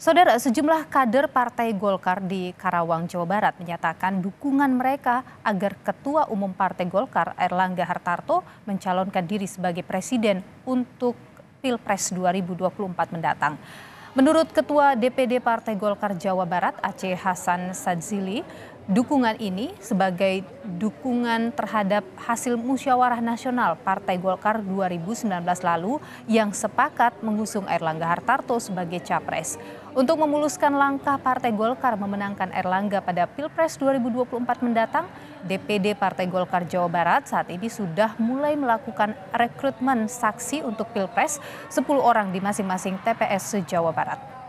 Saudara, sejumlah kader Partai Golkar di Karawang, Jawa Barat menyatakan dukungan mereka agar Ketua Umum Partai Golkar Erlangga Hartarto mencalonkan diri sebagai presiden untuk Pilpres 2024 mendatang. Menurut Ketua DPD Partai Golkar Jawa Barat Aceh Hasan Sadzili, dukungan ini sebagai dukungan terhadap hasil musyawarah nasional Partai Golkar 2019 lalu yang sepakat mengusung Erlangga Hartarto sebagai capres. Untuk memuluskan langkah Partai Golkar memenangkan Erlangga pada Pilpres 2024 mendatang, DPD Partai Golkar Jawa Barat saat ini sudah mulai melakukan rekrutmen saksi untuk Pilpres 10 orang di masing-masing TPS se-Jawa Barat.